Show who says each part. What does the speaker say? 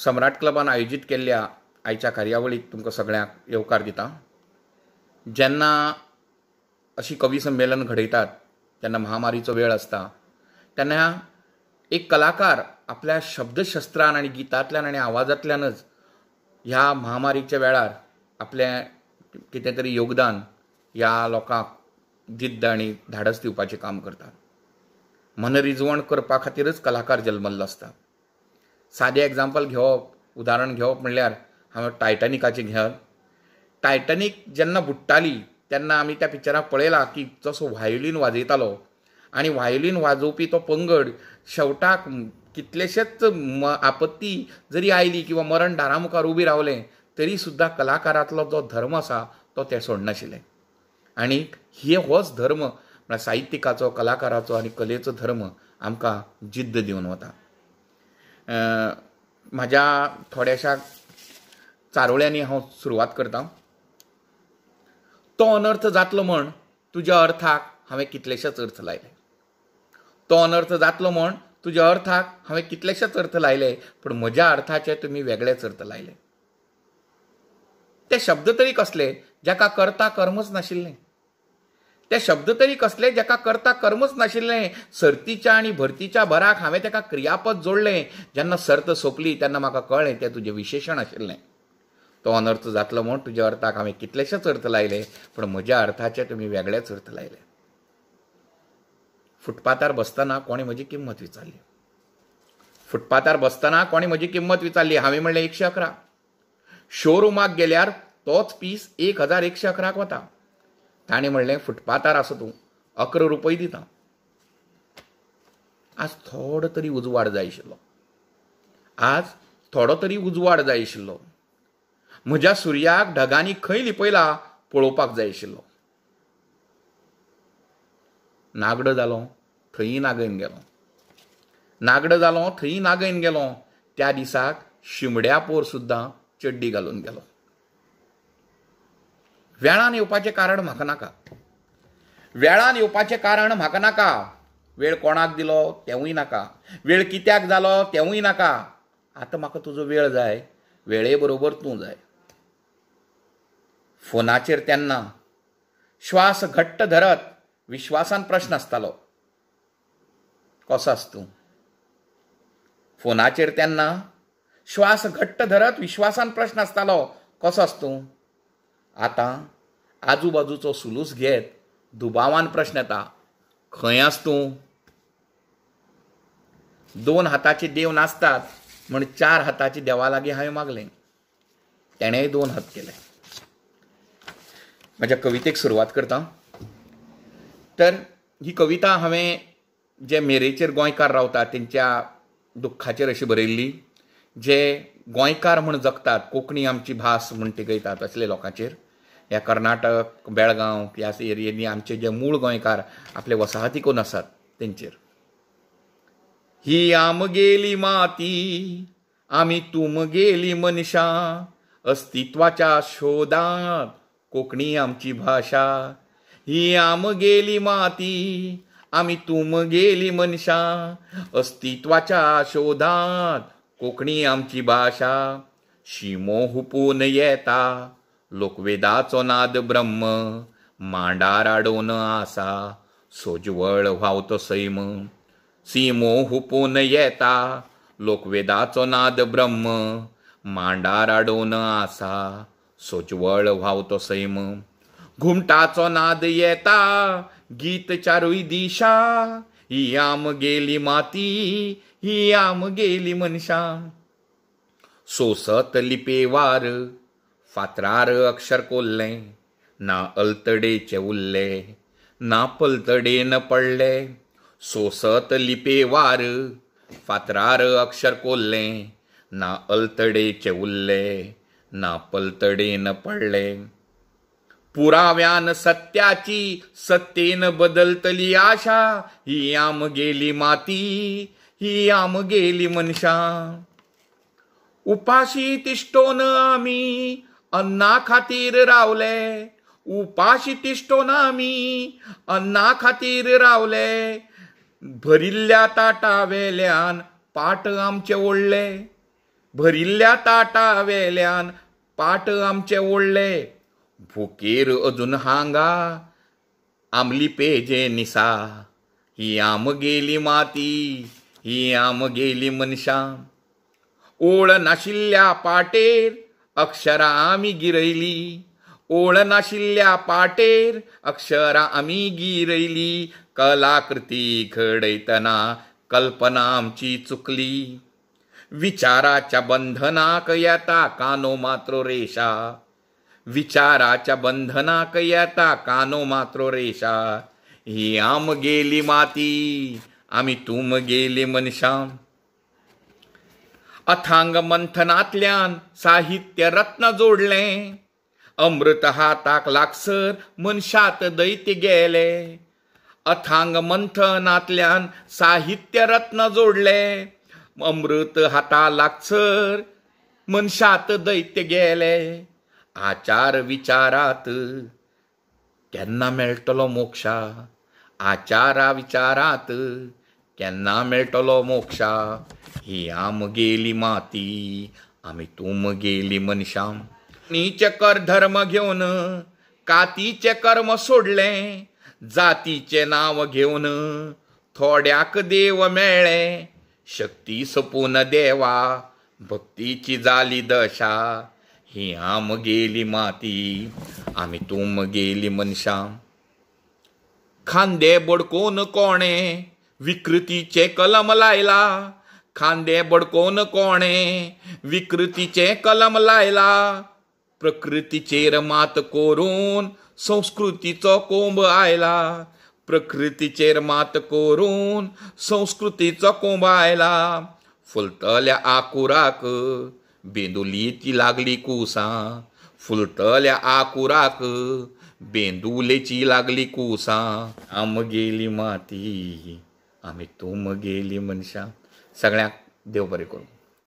Speaker 1: सम्राट क्लबान आयोजीत केल्ल्या आयच्या कार्यावळीक तुमकां सगळ्यांक येवकार दिता जेन्ना अशी कवी संमेलन घडयतात जेन्ना महामारीचो वेळ आसता तेन्ना एक कलाकार आपल्या शब्दशस्त्रान आनी गितांतल्यान आनी आवाजांतल्यानच ह्या महामारीच्या वेळार आपलें कितें तरी योगदान ह्या लोकांक जिद्द आनी धाडस दिवपाचें काम करतात मनरिजवण करपा खातीरच कलाकार जल्मल्लो आसता साधे एक्झाम्पल घेवप उदाहरण घेवप म्हणल्यार हांव टायटनिकाचें घेवन टायटनीक जेन्ना बुडटाली तेन्ना आमी त्या पिक्चराक पळयलां की जसो व्हायोलीन वाजयतालो आनी व्हायोलीन वाजोवपी तो पंगड शेवटाक कितलेशेच आपत्ती जरी आयली किंवां मरण दारा मुखार उबी रावलें तरी सुद्दां कलाकारांतलो जो धर्म आसा तो ते सोडनाशिल्लें आनी हे होच धर्म म्हळ्यार साहित्यिकाचो कलाकाराचो आनी कलेचो धर्म आमकां जिद्द दिवन वता माझ्या थोड्याशा चारोळ्यांनी हा सुरवात करता तो अनर्थ जातलो म्हण तुझ्या अर्थाक हांवें कितलेशेच अर्थ लायले तो अनर्थ जातलो म्हण तुज्या अर्थाक हांवें कितलेशेच अर्थ लायले पूण म्हज्या अर्थाचे तुमी वेगळेच अर्थ लायले ते शब्द तरी कसले ज्याका करता कर्मच नाशिल्लें त्या शब्द तरी कसले ज्याका करता कर्मच नाशिल्लें सर्तीच्या आणि भरतीच्या भराक हांवें ताका क्रियापद जोडले जेन्ना सर्त सोपली तेन्ना म्हाका कळ्ळें तें तुजें विशेशण आशिल्लें तो अनर्थ जातलो म्हूण तुज्या अर्थाक हांवें कितलेशेच अर्थ लायले पूण म्हज्या अर्थाचे तुमी वेगळेच अर्थ लायले फुटपाथार बसतना कोणी म्हजी किंमत विचारली फुटपाथार बसतना कोणी म्हजी किंमत विचारली हांवें म्हणलें एकशे अकरा शोरुमाक गेल्यार तोच पीस एक हजार एकशे अकराक वता ताणें म्हणलें फुटपातार आसा तूं अकरा रुपय दिता आज थोडो तरी उजवाड जाय आशिल्लो आज थोडो तरी उजवाड जाय आशिल्लो म्हज्या सुर्याक ढगांनी खंय लिपयला पळोवपाक जाय आशिल्लो नागडो जालो थंय नागयन गेलो नागडो जालो थंय नागयन गेलो त्या दिसाक शिमड्या पोर सुद्दां चड्डी घालून गेलो वेळान येवपाचें कारण म्हाका नाका वेळान येवपाचें कारण म्हाका नाका वेळ कोणाक दिलो तेवूय नाका वेळ कित्याक जालो तेवूय नाका आतां म्हाका तुजो वेळ जाय वेळे बरोबर तूं जाय फोनाचेर तेन्ना श्वास घट्ट धरत विश्वासान प्रश्न आसतालो कसो आस तूं फोनाचेर तेन्ना श्वास घट्ट धरत विश्वासान प्रश्न आसतालो कसो आस तूं आतां आजूबाजूचो सुलूस घेत दुबावान प्रश्न येता खंय आस तूं दोन हाताचे देव नासतात म्हण चार हाताचे देवा लागीं हांवें मागलें तेणेय दोन हात केले म्हज्या कवितेक सुरवात करता तर ही कविता हांवें जे मेरेचेर गोंयकार रावतात तेंच्या दुख्खाचेर अशी बरयल्ली जे गोंयकार म्हण जगतात कोंकणी आमची भास म्हण टिकयतात असले लोकांचेर या कर्नाटक बेळगाव ह्या एरियेनी आमचे जे मूळ गोंयकार आपले वसाहती कोण आसात तेंचेर ही आमगेली माती आमी तुमगेली मनशा अस्तित्वाच्या शोधात कोकणी आमची भाषा ही आमगेली माती आमी तुमगेली मनशा अस्तित्वाच्या शोधात कोकणी आमची भाषा शिमो हुपून येता लोकवेदाचो नाद ब्रह्म मांडार आडोन आसा सोजवळ व्हावत सैम सीमो हुपून येता लोकवेदाचो नाद ब्रह्म मांडार आडोन आसा सोजवळ व्हावत सैम घुमटाचो नाद येता गीत चारूय दिशा ही आम गेली माती ही आम गेली मनशा सोसत लिपेवार फात्रार अक्षर कोल्ले ना अलतडेचे उल्ले ना पलतडेन पडले सोसत लिपे वार फात्रार अक्षर कोल्ले ना अलतडेचे उल्ले ना पलतडेन पडले पुराव्यान सत्याची सत्तेन बदलतली आशा ही आम गेली माती ही आम गेली मनशा उपाशी तिष्ठोन आम्ही अन्ना खातीर रावले उपाशी तिष्टो ना आमी अन्ना खातीर रावले भरिल्ल्या ताटा वेल्यान पाट आमचे ओडले भरिल्ल्या ताटा वेल्यान पाट आमचे ओडले भुकेर अजून हांगा आमली पेजे निसा ही आम गेली माती ही आम गेली मनशां ओळ नाशिल्ल्या पाटेर अक्षरा आम्ही गिरैली ओळ नाशिल्ल्या पाटेर अक्षरा आम्ही गिरैली कलाकृती घडयतना कल्पना आमची चुकली विचाराच्या बंधनाक येता कानो मात्रो रेषा विचाराच्या बंधनाक येता कानो मात्रो रेषा ही आम गेली माती आम्ही तुम गेली मनशाम अथांग मंथनातल्यान साहित्य रत्न जोडले अमृत हाताक लागसर मनशात दैत्य गेले अथांग मंथनातल्यान साहित्य रत्न जोडले अमृत हाता लागसर मनशात दैत्य गेले आचार विचारात केन्ना मेळटलो मोक्षा आचारा विचारात केन्ना मेळटलो मोक्षा ही आम गेली माती आम्ही तुम गेली मनशाम नीचे कर धर्म घेऊन कातीचे कर्म सोडले जातीचे नाव घेऊन थोड्याक देव मेळे शक्ती सपून देवा भक्तीची जाली दशा ही आम गेली माती आम्ही तुम गेली मनशाम खांदे बडकून कोणे विकृतीचे कलम लायला खांदे बडकोन कोणे विकृतीचे कलम लायला प्रकृतीचेर मात करून संस्कृतीचो कोंब आयला प्रकृतीचेर मात करून संस्कृतीचो कोंब आयला फुलतल्या आकुराक बेंदुली लागली कुसां फुलतल्या आकुराक बेंदुलेची लागली कुसां आमगेली माती आम्ही तू मग येईल मनशा सगळ्याक देव बरे करू